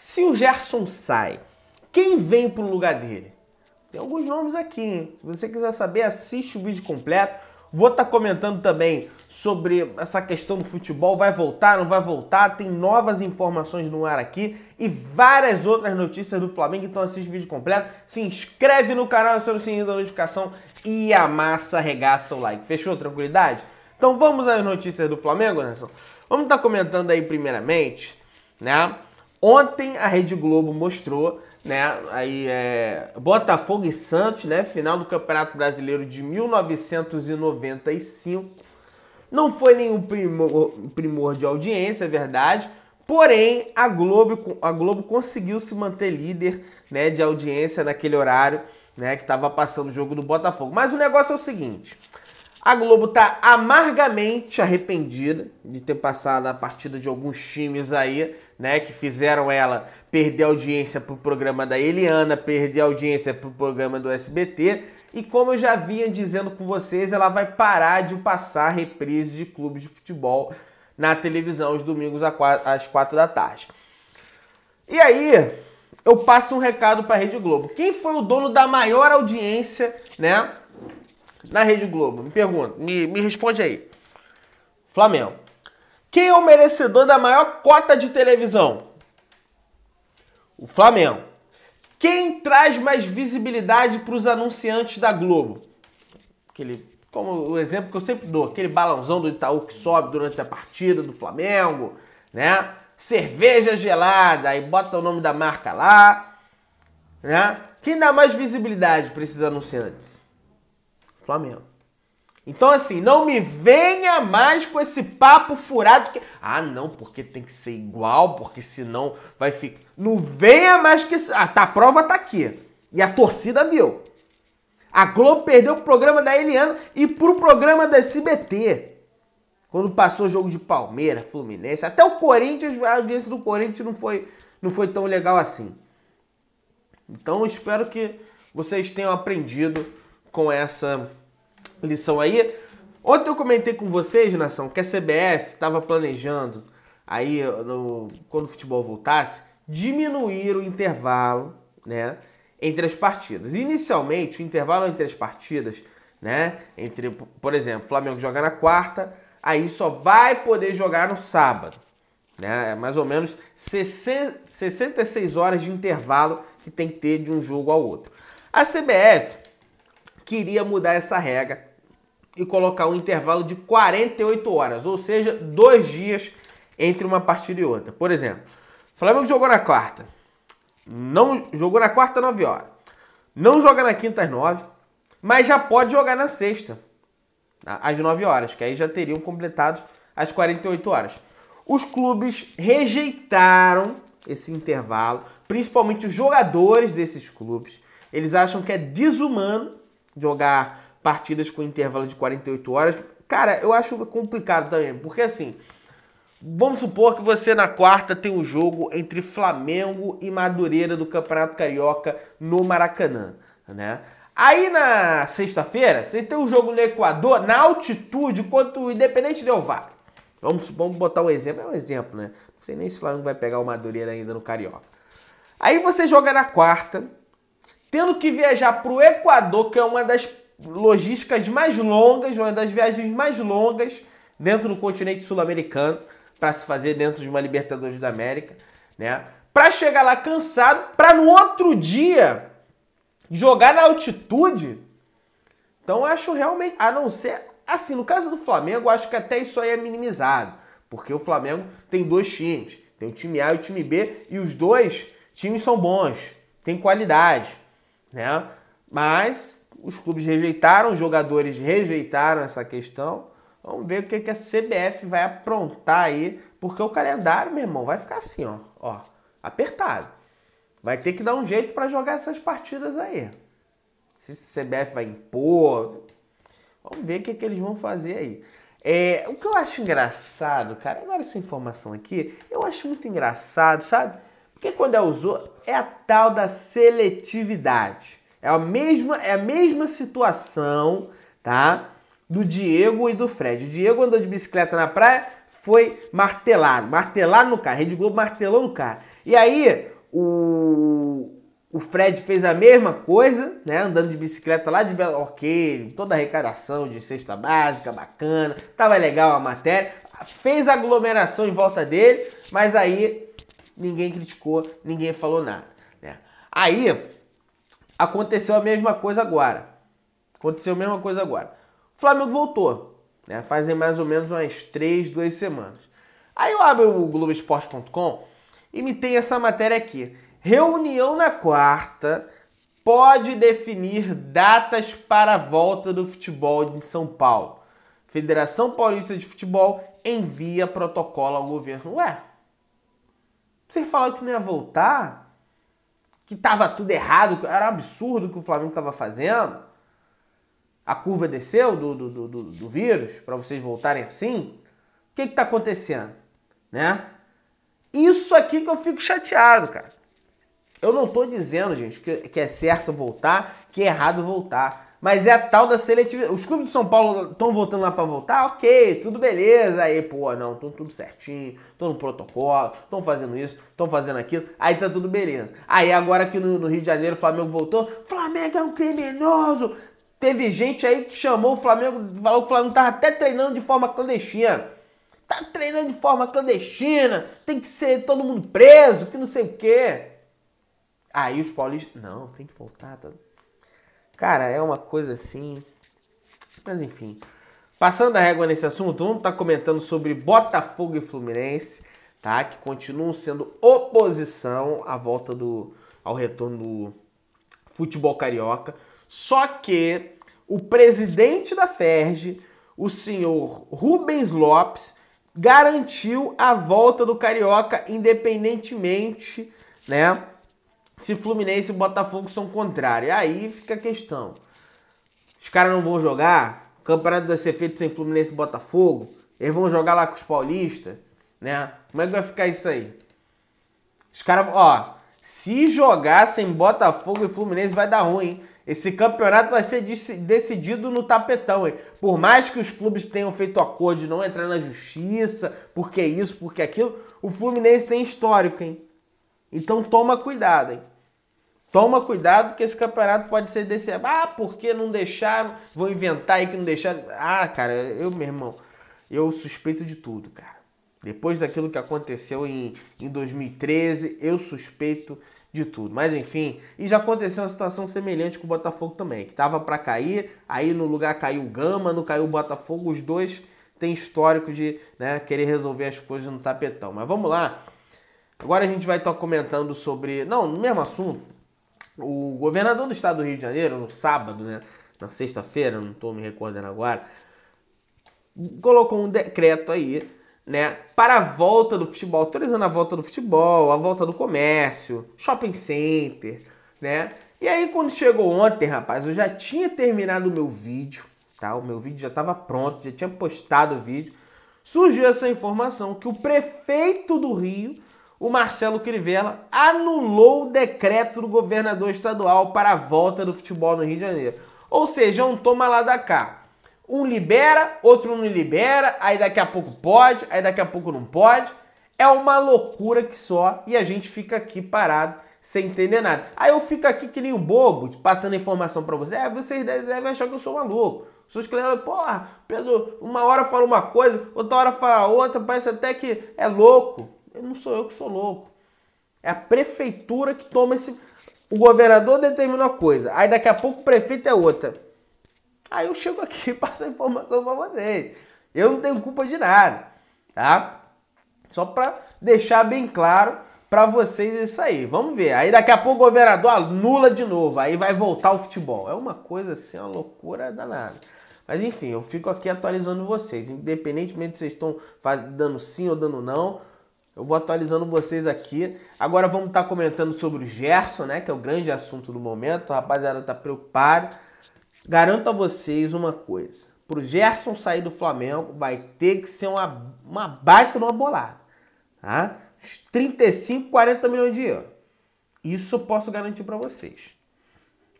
Se o Gerson sai, quem vem para o lugar dele? Tem alguns nomes aqui, hein? Se você quiser saber, assiste o vídeo completo. Vou estar tá comentando também sobre essa questão do futebol, vai voltar, não vai voltar, tem novas informações no ar aqui e várias outras notícias do Flamengo, então assiste o vídeo completo, se inscreve no canal, aciona o sininho da notificação e amassa, arregaça o like. Fechou? Tranquilidade? Então vamos às notícias do Flamengo, Anderson? Vamos estar tá comentando aí primeiramente, né? Ontem a Rede Globo mostrou, né, aí é, Botafogo e Santos, né, final do Campeonato Brasileiro de 1995. Não foi nenhum primor, primor de audiência, é verdade, porém a Globo, a Globo conseguiu se manter líder, né, de audiência naquele horário, né, que estava passando o jogo do Botafogo. Mas o negócio é o seguinte, a Globo está amargamente arrependida de ter passado a partida de alguns times aí, né, que fizeram ela perder audiência pro programa da Eliana, perder audiência pro programa do SBT. E como eu já vinha dizendo com vocês, ela vai parar de passar reprises de clubes de futebol na televisão aos domingos às quatro da tarde. E aí, eu passo um recado para a Rede Globo. Quem foi o dono da maior audiência, né, na Rede Globo? Me pergunta, me, me responde aí. Flamengo. Quem é o merecedor da maior cota de televisão? O Flamengo. Quem traz mais visibilidade para os anunciantes da Globo? Aquele, como o exemplo que eu sempre dou, aquele balãozão do Itaú que sobe durante a partida do Flamengo, né? Cerveja gelada, aí bota o nome da marca lá, né? Quem dá mais visibilidade para esses anunciantes? Flamengo. Então, assim, não me venha mais com esse papo furado que. Ah, não, porque tem que ser igual, porque senão vai ficar. Não venha mais que. Ah, tá, a prova tá aqui. E a torcida viu. A Globo perdeu pro programa da Eliana e pro programa da SBT. Quando passou o jogo de Palmeiras, Fluminense, até o Corinthians, a audiência do Corinthians não foi, não foi tão legal assim. Então espero que vocês tenham aprendido com essa lição aí. Ontem eu comentei com vocês, nação, que a CBF estava planejando, aí no, quando o futebol voltasse, diminuir o intervalo né, entre as partidas. Inicialmente, o intervalo entre as partidas, né, entre, por exemplo, Flamengo jogar na quarta, aí só vai poder jogar no sábado. Né? É mais ou menos 66 horas de intervalo que tem que ter de um jogo ao outro. A CBF queria mudar essa regra e colocar um intervalo de 48 horas, ou seja, dois dias entre uma partida e outra. Por exemplo, Flamengo jogou na quarta, não jogou na quarta 9 horas, não joga na quinta às 9, mas já pode jogar na sexta às 9 horas, que aí já teriam completado as 48 horas. Os clubes rejeitaram esse intervalo, principalmente os jogadores desses clubes. Eles acham que é desumano jogar partidas com intervalo de 48 horas. Cara, eu acho complicado também, porque assim, vamos supor que você na quarta tem um jogo entre Flamengo e Madureira do Campeonato Carioca no Maracanã, né? Aí na sexta-feira, você tem um jogo no Equador na altitude quanto o Independente Del Vale. Vamos, vamos botar um exemplo, é um exemplo, né? Não sei nem se o Flamengo vai pegar o Madureira ainda no Carioca. Aí você joga na quarta, tendo que viajar para o Equador, que é uma das logísticas mais longas, uma das viagens mais longas dentro do continente sul-americano para se fazer dentro de uma Libertadores da América, né? Para chegar lá cansado, para no outro dia jogar na altitude. Então acho realmente, a não ser assim, no caso do Flamengo, acho que até isso aí é minimizado, porque o Flamengo tem dois times, tem o time A e o time B, e os dois times são bons, tem qualidade, né? Mas os clubes rejeitaram, os jogadores rejeitaram essa questão. Vamos ver o que, que a CBF vai aprontar aí, porque o calendário, meu irmão, vai ficar assim, ó, ó apertado. Vai ter que dar um jeito para jogar essas partidas aí. Se a CBF vai impor, vamos ver o que, que eles vão fazer aí. É, o que eu acho engraçado, cara, agora essa informação aqui, eu acho muito engraçado, sabe? Porque quando é usou, é a tal da seletividade. É a mesma, é a mesma situação, tá? Do Diego e do Fred. O Diego andou de bicicleta na praia, foi martelado. Martelado no carro. A Rede Globo martelou no carro. E aí, o, o Fred fez a mesma coisa, né? Andando de bicicleta lá de Belo Orqueiro, toda a arrecadação de cesta básica, bacana. Tava legal a matéria. Fez aglomeração em volta dele, mas aí ninguém criticou, ninguém falou nada. Né? Aí Aconteceu a mesma coisa agora. Aconteceu a mesma coisa agora. O Flamengo voltou, né? Fazem mais ou menos umas três, duas semanas. Aí eu abro o Globoesporte.com e me tem essa matéria aqui. Reunião na quarta pode definir datas para a volta do futebol de São Paulo. Federação Paulista de Futebol envia protocolo ao governo. Ué, vocês falaram que não ia voltar? que estava tudo errado, era um absurdo o que o Flamengo estava fazendo. A curva desceu do, do, do, do vírus, para vocês voltarem assim. O que está acontecendo? Né? Isso aqui que eu fico chateado, cara. Eu não estou dizendo, gente, que, que é certo voltar, que é errado voltar. Mas é a tal da seletividade. Os clubes do São Paulo estão voltando lá para voltar? Ok, tudo beleza. Aí, pô, não, estão tudo certinho, estão no protocolo, estão fazendo isso, estão fazendo aquilo. Aí tá tudo beleza. Aí agora que no, no, Rio de Janeiro o Flamengo voltou, Flamengo é um criminoso. Teve gente aí que chamou o Flamengo, falou que o Flamengo tava até treinando de forma clandestina. Tá treinando de forma clandestina, tem que ser todo mundo preso, que não sei o quê. Aí os paulistas, não, tem que voltar, tá... Cara, é uma coisa assim. Mas enfim. Passando a régua nesse assunto, vamos estar tá comentando sobre Botafogo e Fluminense, tá? Que continuam sendo oposição à volta do. ao retorno do futebol carioca. Só que o presidente da FERJ, o senhor Rubens Lopes, garantiu a volta do carioca independentemente, né? se Fluminense e Botafogo são contrários. Aí fica a questão. Os caras não vão jogar? O campeonato vai ser feito sem Fluminense e Botafogo? Eles vão jogar lá com os paulistas? Né? Como é que vai ficar isso aí? Os caras, ó, se jogassem Botafogo e Fluminense vai dar ruim, Esse campeonato vai ser decidido no tapetão, hein? Por mais que os clubes tenham feito acordo de não entrar na justiça, porque isso, porque aquilo, o Fluminense tem histórico, hein? Então toma cuidado, hein? Toma cuidado que esse campeonato pode ser desse. Ah, porque não deixaram? Vão inventar aí que não deixaram. Ah, cara, eu, meu irmão, eu suspeito de tudo, cara. Depois daquilo que aconteceu em, em 2013, eu suspeito de tudo. Mas enfim, e já aconteceu uma situação semelhante com o Botafogo também, que tava para cair, aí no lugar caiu o Gama, não caiu o Botafogo, os dois têm histórico de né, querer resolver as coisas no tapetão. Mas vamos lá, Agora a gente vai estar comentando sobre. Não, no mesmo assunto, o governador do estado do Rio de Janeiro, no sábado, né? Na sexta-feira, não estou me recordando agora, colocou um decreto aí, né? Para a volta do futebol, autorizando a volta do futebol, a volta do comércio, shopping center, né? E aí, quando chegou ontem, rapaz, eu já tinha terminado o meu vídeo, tá? O meu vídeo já estava pronto, já tinha postado o vídeo. Surgiu essa informação que o prefeito do Rio o Marcelo Crivella anulou o decreto do governador estadual para a volta do futebol no Rio de Janeiro. Ou seja, é um toma lá da cá. Um libera, outro não libera, aí daqui a pouco pode, aí daqui a pouco não pode. É uma loucura que só e a gente fica aqui parado sem entender nada. Aí eu fico aqui que nem um bobo, passando informação para você. É, vocês devem achar que eu sou maluco. Sou esclarecido, porra, Pedro, uma hora fala uma coisa, outra hora fala outra, parece até que é louco. Não sou eu que sou louco. É a prefeitura que toma esse. O governador determina uma coisa, aí daqui a pouco o prefeito é outra. Aí eu chego aqui e passo a informação para vocês. Eu não tenho culpa de nada, tá? Só para deixar bem claro para vocês isso aí. Vamos ver. Aí daqui a pouco o governador anula de novo, aí vai voltar o futebol. É uma coisa assim, uma loucura danada. Mas enfim, eu fico aqui atualizando vocês, independentemente se vocês estão dando sim ou dando não. Eu vou atualizando vocês aqui. Agora vamos estar tá comentando sobre o Gerson, né? Que é o grande assunto do momento. A rapaziada tá preocupada. Garanto a vocês uma coisa. Pro Gerson sair do Flamengo vai ter que ser uma, uma baita numa bolada. Tá? 35, 40 milhões de euros. Isso eu posso garantir para vocês.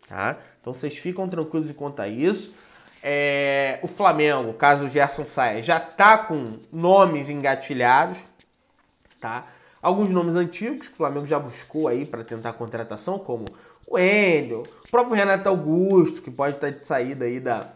Tá? Então vocês ficam tranquilos de contar isso. É, o Flamengo, caso o Gerson saia, já tá com nomes engatilhados tá? Alguns nomes antigos que o Flamengo já buscou aí para tentar a contratação, como o Enio, o próprio Renato Augusto, que pode estar tá de saída aí da,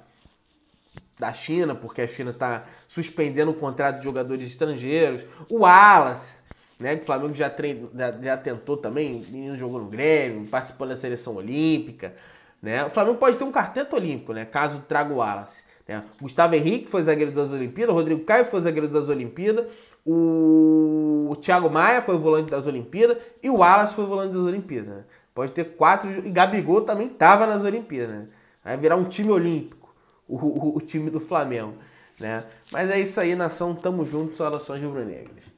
da China, porque a China está suspendendo o contrato de jogadores estrangeiros, o Wallace, né, que o Flamengo já, trein, já, já tentou também, menino jogou no Grêmio, participou da seleção olímpica, né? O Flamengo pode ter um carteto olímpico, né, caso traga o Wallace. Né? Gustavo Henrique foi zagueiro das Olimpíadas, Rodrigo Caio foi zagueiro das Olimpíadas, o, Thiago Maia foi volante das Olimpíadas e o Wallace foi volante das Olimpíadas. Né? Pode ter quatro. E Gabigol também estava nas Olimpíadas. Né? Vai virar um time olímpico, o, o, o time do Flamengo. Né? Mas é isso aí, nação. Tamo junto, saudações rubro-negras.